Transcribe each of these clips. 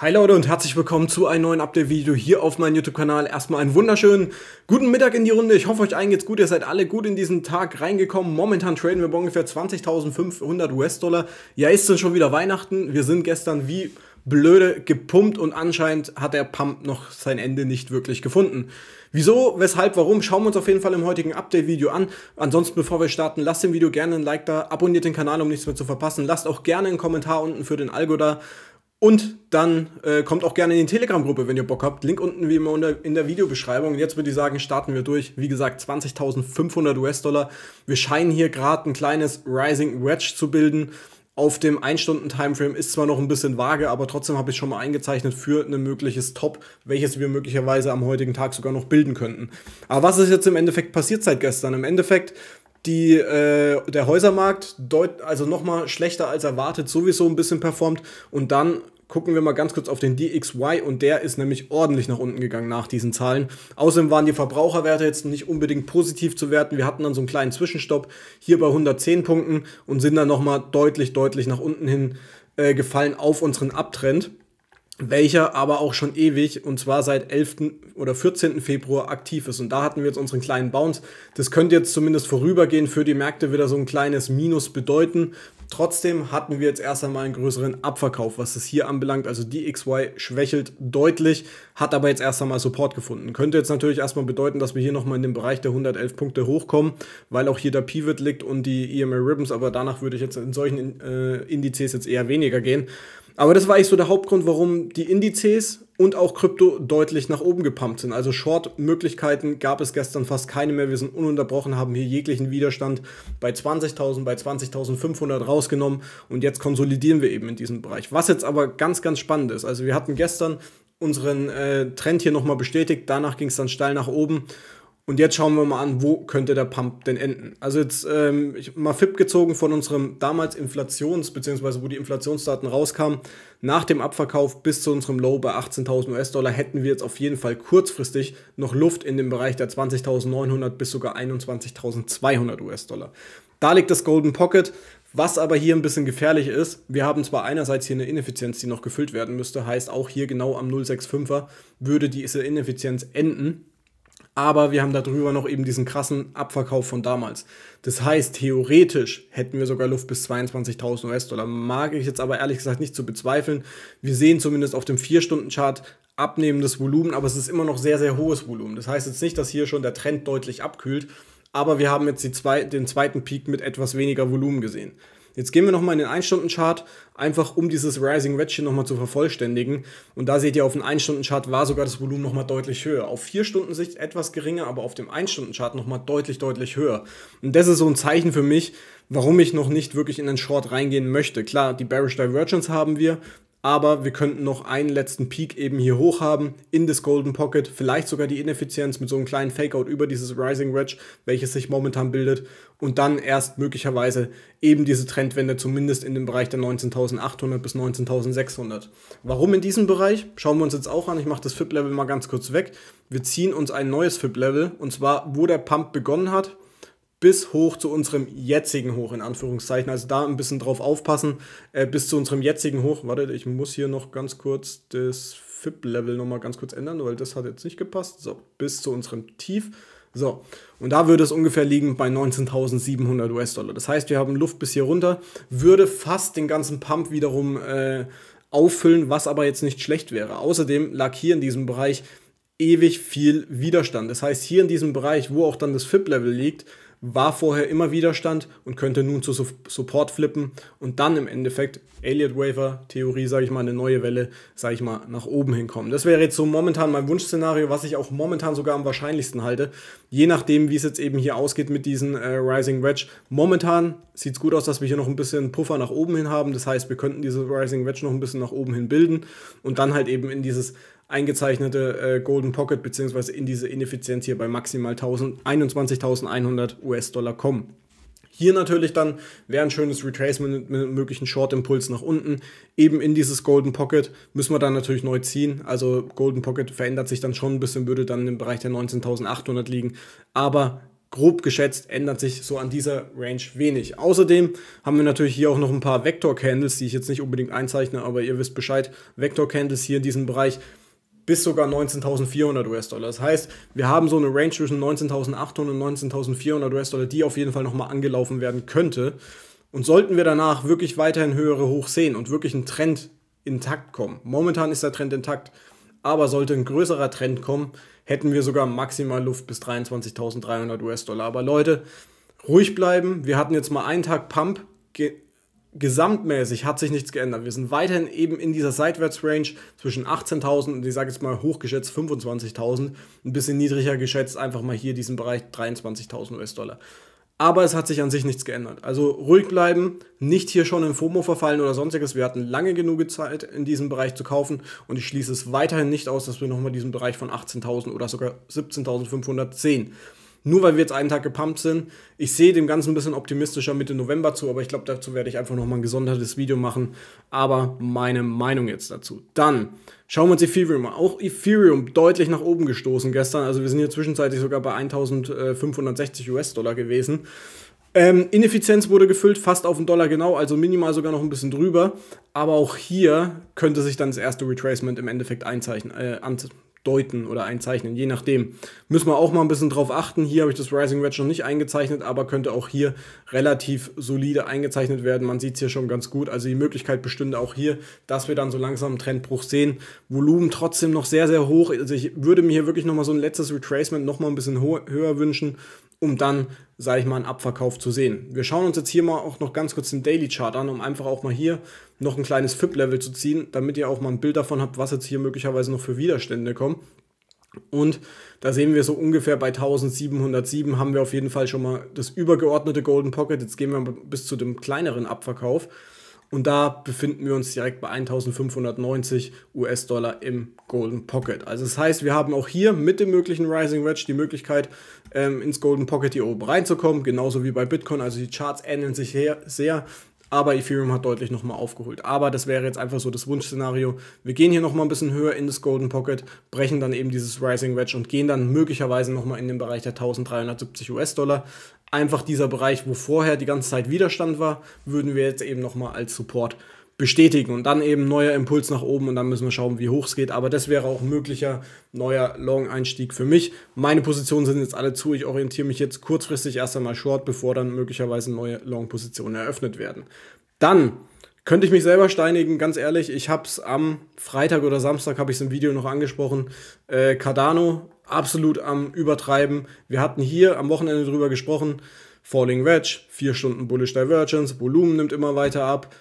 Hi Leute und herzlich willkommen zu einem neuen Update-Video hier auf meinem YouTube-Kanal. Erstmal einen wunderschönen guten Mittag in die Runde. Ich hoffe, euch allen geht's gut. Ihr seid alle gut in diesen Tag reingekommen. Momentan traden wir bei ungefähr 20.500 US-Dollar. Ja, ist dann schon wieder Weihnachten. Wir sind gestern wie blöde gepumpt und anscheinend hat der Pump noch sein Ende nicht wirklich gefunden. Wieso, weshalb, warum, schauen wir uns auf jeden Fall im heutigen Update-Video an. Ansonsten, bevor wir starten, lasst dem Video gerne ein Like da, abonniert den Kanal, um nichts mehr zu verpassen. Lasst auch gerne einen Kommentar unten für den Algo da. Und dann äh, kommt auch gerne in die Telegram-Gruppe, wenn ihr Bock habt. Link unten wie immer unter, in der Videobeschreibung. Und jetzt würde ich sagen, starten wir durch. Wie gesagt, 20.500 US-Dollar. Wir scheinen hier gerade ein kleines Rising Wedge zu bilden. Auf dem 1-Stunden-Timeframe ist zwar noch ein bisschen vage, aber trotzdem habe ich schon mal eingezeichnet für ein mögliches Top, welches wir möglicherweise am heutigen Tag sogar noch bilden könnten. Aber was ist jetzt im Endeffekt passiert seit gestern? Im Endeffekt die, äh, der Häusermarkt deut also nochmal schlechter als erwartet sowieso ein bisschen performt und dann gucken wir mal ganz kurz auf den DXY und der ist nämlich ordentlich nach unten gegangen nach diesen Zahlen. Außerdem waren die Verbraucherwerte jetzt nicht unbedingt positiv zu werten. Wir hatten dann so einen kleinen Zwischenstopp hier bei 110 Punkten und sind dann nochmal deutlich, deutlich nach unten hin äh, gefallen auf unseren Abtrend welcher aber auch schon ewig und zwar seit 11. oder 14. Februar aktiv ist. Und da hatten wir jetzt unseren kleinen Bounce. Das könnte jetzt zumindest vorübergehend für die Märkte wieder so ein kleines Minus bedeuten. Trotzdem hatten wir jetzt erst einmal einen größeren Abverkauf, was es hier anbelangt. Also die XY schwächelt deutlich, hat aber jetzt erst einmal Support gefunden. Könnte jetzt natürlich erstmal bedeuten, dass wir hier nochmal in den Bereich der 111 Punkte hochkommen, weil auch hier der Pivot liegt und die EMA Ribbons, aber danach würde ich jetzt in solchen äh, Indizes jetzt eher weniger gehen. Aber das war eigentlich so der Hauptgrund, warum die Indizes und auch Krypto deutlich nach oben gepumpt sind. Also Short-Möglichkeiten gab es gestern fast keine mehr. Wir sind ununterbrochen, haben hier jeglichen Widerstand bei 20.000, bei 20.500 rausgenommen und jetzt konsolidieren wir eben in diesem Bereich. Was jetzt aber ganz, ganz spannend ist. Also wir hatten gestern unseren äh, Trend hier nochmal bestätigt, danach ging es dann steil nach oben und jetzt schauen wir mal an, wo könnte der Pump denn enden. Also jetzt ähm, ich, mal FIP gezogen von unserem damals Inflations- bzw. wo die Inflationsdaten rauskamen, nach dem Abverkauf bis zu unserem Low bei 18.000 US-Dollar hätten wir jetzt auf jeden Fall kurzfristig noch Luft in dem Bereich der 20.900 bis sogar 21.200 US-Dollar. Da liegt das Golden Pocket. Was aber hier ein bisschen gefährlich ist, wir haben zwar einerseits hier eine Ineffizienz, die noch gefüllt werden müsste, heißt auch hier genau am 065er würde diese Ineffizienz enden aber wir haben darüber noch eben diesen krassen Abverkauf von damals. Das heißt, theoretisch hätten wir sogar Luft bis 22.000 US-Dollar. Mag ich jetzt aber ehrlich gesagt nicht zu bezweifeln. Wir sehen zumindest auf dem 4-Stunden-Chart abnehmendes Volumen, aber es ist immer noch sehr, sehr hohes Volumen. Das heißt jetzt nicht, dass hier schon der Trend deutlich abkühlt, aber wir haben jetzt zwei, den zweiten Peak mit etwas weniger Volumen gesehen. Jetzt gehen wir nochmal in den 1-Stunden-Chart, einfach um dieses Rising Red nochmal zu vervollständigen. Und da seht ihr, auf dem 1-Stunden-Chart war sogar das Volumen nochmal deutlich höher. Auf 4-Stunden-Sicht etwas geringer, aber auf dem 1-Stunden-Chart nochmal deutlich, deutlich höher. Und das ist so ein Zeichen für mich, warum ich noch nicht wirklich in den Short reingehen möchte. Klar, die Bearish Divergence haben wir, aber wir könnten noch einen letzten Peak eben hier hoch haben in das Golden Pocket, vielleicht sogar die Ineffizienz mit so einem kleinen Fakeout über dieses Rising Wedge, welches sich momentan bildet und dann erst möglicherweise eben diese Trendwende zumindest in dem Bereich der 19.800 bis 19.600. Warum in diesem Bereich? Schauen wir uns jetzt auch an. Ich mache das FIP-Level mal ganz kurz weg. Wir ziehen uns ein neues FIP-Level und zwar, wo der Pump begonnen hat bis hoch zu unserem jetzigen Hoch, in Anführungszeichen. Also da ein bisschen drauf aufpassen, äh, bis zu unserem jetzigen Hoch. Wartet, ich muss hier noch ganz kurz das FIP-Level nochmal ganz kurz ändern, weil das hat jetzt nicht gepasst. So, bis zu unserem Tief. So, und da würde es ungefähr liegen bei 19.700 US-Dollar. Das heißt, wir haben Luft bis hier runter, würde fast den ganzen Pump wiederum äh, auffüllen, was aber jetzt nicht schlecht wäre. Außerdem lag hier in diesem Bereich ewig viel Widerstand. Das heißt, hier in diesem Bereich, wo auch dann das FIP-Level liegt, war vorher immer Widerstand und könnte nun zu Support flippen und dann im Endeffekt Elliott Waiver Theorie, sage ich mal, eine neue Welle, sage ich mal, nach oben hinkommen. Das wäre jetzt so momentan mein Wunschszenario, was ich auch momentan sogar am wahrscheinlichsten halte, je nachdem, wie es jetzt eben hier ausgeht mit diesem äh, Rising Wedge. Momentan sieht es gut aus, dass wir hier noch ein bisschen Puffer nach oben hin haben, das heißt, wir könnten dieses Rising Wedge noch ein bisschen nach oben hin bilden und dann halt eben in dieses eingezeichnete äh, Golden Pocket beziehungsweise in diese Ineffizienz hier bei maximal 21.100 US-Dollar kommen. Hier natürlich dann wäre ein schönes Retracement mit einem möglichen Short-Impuls nach unten. Eben in dieses Golden Pocket müssen wir dann natürlich neu ziehen. Also Golden Pocket verändert sich dann schon ein bisschen, würde dann im Bereich der 19.800 liegen. Aber grob geschätzt ändert sich so an dieser Range wenig. Außerdem haben wir natürlich hier auch noch ein paar Vector-Candles, die ich jetzt nicht unbedingt einzeichne, aber ihr wisst Bescheid. Vector-Candles hier in diesem Bereich bis sogar 19.400 US-Dollar. Das heißt, wir haben so eine Range zwischen 19.800 und 19.400 US-Dollar, die auf jeden Fall nochmal angelaufen werden könnte. Und sollten wir danach wirklich weiterhin höhere Hoch sehen und wirklich ein Trend intakt kommen. Momentan ist der Trend intakt, aber sollte ein größerer Trend kommen, hätten wir sogar maximal Luft bis 23.300 US-Dollar. Aber Leute, ruhig bleiben. Wir hatten jetzt mal einen Tag Pump, gesamtmäßig hat sich nichts geändert. Wir sind weiterhin eben in dieser Seitwärtsrange zwischen 18.000 und ich sage jetzt mal hochgeschätzt 25.000, ein bisschen niedriger geschätzt einfach mal hier diesen Bereich 23.000 US-Dollar. Aber es hat sich an sich nichts geändert. Also ruhig bleiben, nicht hier schon in FOMO verfallen oder sonstiges. Wir hatten lange genug Zeit, in diesem Bereich zu kaufen und ich schließe es weiterhin nicht aus, dass wir nochmal diesen Bereich von 18.000 oder sogar 17.510 nur weil wir jetzt einen Tag gepumpt sind. Ich sehe dem Ganzen ein bisschen optimistischer Mitte November zu, aber ich glaube, dazu werde ich einfach nochmal ein gesondertes Video machen. Aber meine Meinung jetzt dazu. Dann schauen wir uns Ethereum an. Auch Ethereum deutlich nach oben gestoßen gestern. Also wir sind hier zwischenzeitlich sogar bei 1560 US-Dollar gewesen. Ähm, Ineffizienz wurde gefüllt, fast auf den Dollar genau, also minimal sogar noch ein bisschen drüber. Aber auch hier könnte sich dann das erste Retracement im Endeffekt einzeichnen, äh, deuten oder einzeichnen, je nachdem. Müssen wir auch mal ein bisschen drauf achten. Hier habe ich das Rising Wedge noch nicht eingezeichnet, aber könnte auch hier relativ solide eingezeichnet werden. Man sieht es hier schon ganz gut. Also die Möglichkeit bestünde auch hier, dass wir dann so langsam einen Trendbruch sehen. Volumen trotzdem noch sehr, sehr hoch. Also ich würde mir hier wirklich nochmal so ein letztes Retracement nochmal ein bisschen höher wünschen um dann, sage ich mal, einen Abverkauf zu sehen. Wir schauen uns jetzt hier mal auch noch ganz kurz den Daily Chart an, um einfach auch mal hier noch ein kleines FIP-Level zu ziehen, damit ihr auch mal ein Bild davon habt, was jetzt hier möglicherweise noch für Widerstände kommen. Und da sehen wir so ungefähr bei 1707 haben wir auf jeden Fall schon mal das übergeordnete Golden Pocket. Jetzt gehen wir bis zu dem kleineren Abverkauf. Und da befinden wir uns direkt bei 1590 US-Dollar im Golden Pocket. Also das heißt, wir haben auch hier mit dem möglichen Rising Wedge die Möglichkeit, ähm, ins Golden Pocket hier oben reinzukommen. Genauso wie bei Bitcoin. Also die Charts ähneln sich sehr. Aber Ethereum hat deutlich nochmal aufgeholt. Aber das wäre jetzt einfach so das Wunschszenario. Wir gehen hier nochmal ein bisschen höher in das Golden Pocket, brechen dann eben dieses Rising Wedge und gehen dann möglicherweise nochmal in den Bereich der 1370 US-Dollar einfach dieser Bereich, wo vorher die ganze Zeit Widerstand war, würden wir jetzt eben nochmal als Support bestätigen und dann eben neuer Impuls nach oben und dann müssen wir schauen, wie hoch es geht. Aber das wäre auch ein möglicher neuer Long-Einstieg für mich. Meine Positionen sind jetzt alle zu. Ich orientiere mich jetzt kurzfristig erst einmal Short, bevor dann möglicherweise neue Long-Positionen eröffnet werden. Dann könnte ich mich selber steinigen, ganz ehrlich. Ich habe es am Freitag oder Samstag, habe ich es im Video noch angesprochen. Äh, Cardano absolut am Übertreiben. Wir hatten hier am Wochenende drüber gesprochen. Falling Wedge, vier Stunden Bullish Divergence, Volumen nimmt immer weiter ab.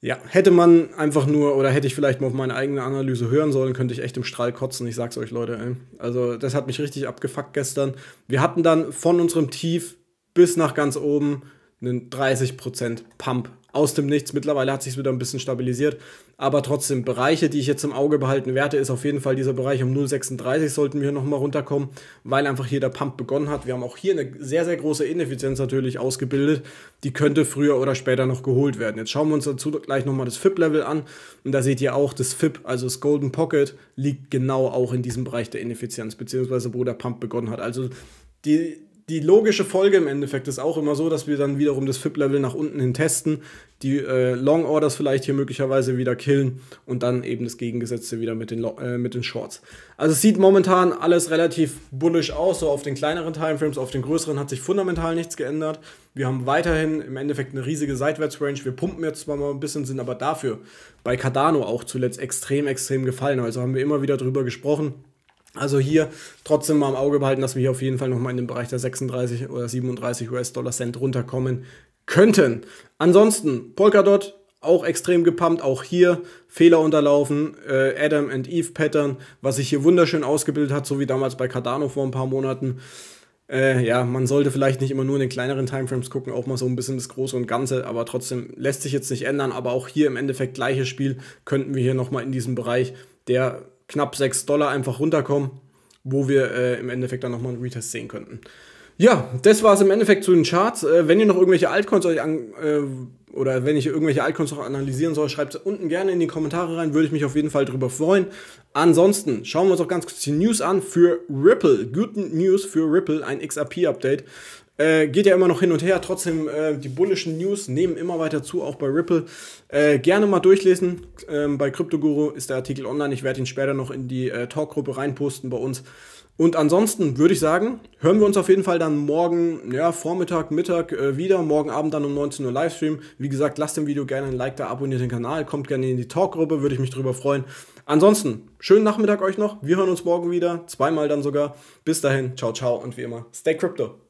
Ja, hätte man einfach nur oder hätte ich vielleicht mal auf meine eigene Analyse hören sollen, könnte ich echt im Strahl kotzen. Ich sag's euch, Leute. Ey. Also, das hat mich richtig abgefuckt gestern. Wir hatten dann von unserem Tief bis nach ganz oben einen 30% Pump aus dem Nichts. Mittlerweile hat sich wieder ein bisschen stabilisiert. Aber trotzdem, Bereiche, die ich jetzt im Auge behalten werde, ist auf jeden Fall dieser Bereich um 0,36 sollten wir nochmal runterkommen, weil einfach hier der Pump begonnen hat. Wir haben auch hier eine sehr, sehr große Ineffizienz natürlich ausgebildet. Die könnte früher oder später noch geholt werden. Jetzt schauen wir uns dazu gleich nochmal das FIP-Level an. Und da seht ihr auch, das FIP, also das Golden Pocket, liegt genau auch in diesem Bereich der Ineffizienz, beziehungsweise wo der Pump begonnen hat. Also die, die logische Folge im Endeffekt ist auch immer so, dass wir dann wiederum das FIP-Level nach unten hin testen, die äh, Long Orders vielleicht hier möglicherweise wieder killen und dann eben das Gegengesetzte wieder mit den, äh, mit den Shorts. Also es sieht momentan alles relativ bullish aus, so auf den kleineren Timeframes, auf den größeren hat sich fundamental nichts geändert. Wir haben weiterhin im Endeffekt eine riesige Seitwärtsrange. Wir pumpen jetzt zwar mal ein bisschen, sind aber dafür bei Cardano auch zuletzt extrem, extrem gefallen. Also haben wir immer wieder drüber gesprochen also hier trotzdem mal im Auge behalten, dass wir hier auf jeden Fall nochmal in den Bereich der 36 oder 37 US-Dollar Cent runterkommen könnten. Ansonsten Polkadot auch extrem gepumpt, auch hier Fehler unterlaufen, äh, Adam and Eve Pattern, was sich hier wunderschön ausgebildet hat, so wie damals bei Cardano vor ein paar Monaten. Äh, ja, man sollte vielleicht nicht immer nur in den kleineren Timeframes gucken, auch mal so ein bisschen das Große und Ganze, aber trotzdem lässt sich jetzt nicht ändern. Aber auch hier im Endeffekt gleiches Spiel könnten wir hier nochmal in diesem Bereich der knapp 6 Dollar einfach runterkommen, wo wir äh, im Endeffekt dann nochmal einen Retest sehen könnten. Ja, das war es im Endeffekt zu den Charts. Äh, wenn ihr noch irgendwelche Altcoins euch an, äh, oder wenn ich irgendwelche Altcoins noch analysieren soll, schreibt es unten gerne in die Kommentare rein, würde ich mich auf jeden Fall darüber freuen. Ansonsten schauen wir uns auch ganz kurz die News an für Ripple. Guten News für Ripple, ein XRP-Update. Äh, geht ja immer noch hin und her. Trotzdem, äh, die bullischen News nehmen immer weiter zu, auch bei Ripple. Äh, gerne mal durchlesen. Ähm, bei CryptoGuru ist der Artikel online. Ich werde ihn später noch in die äh, Talkgruppe reinposten bei uns. Und ansonsten würde ich sagen, hören wir uns auf jeden Fall dann morgen, ja, Vormittag, Mittag äh, wieder. Morgen Abend dann um 19 Uhr Livestream. Wie gesagt, lasst dem Video gerne ein Like da, abonniert den Kanal, kommt gerne in die Talkgruppe, würde ich mich drüber freuen. Ansonsten, schönen Nachmittag euch noch. Wir hören uns morgen wieder, zweimal dann sogar. Bis dahin, ciao, ciao und wie immer, stay crypto.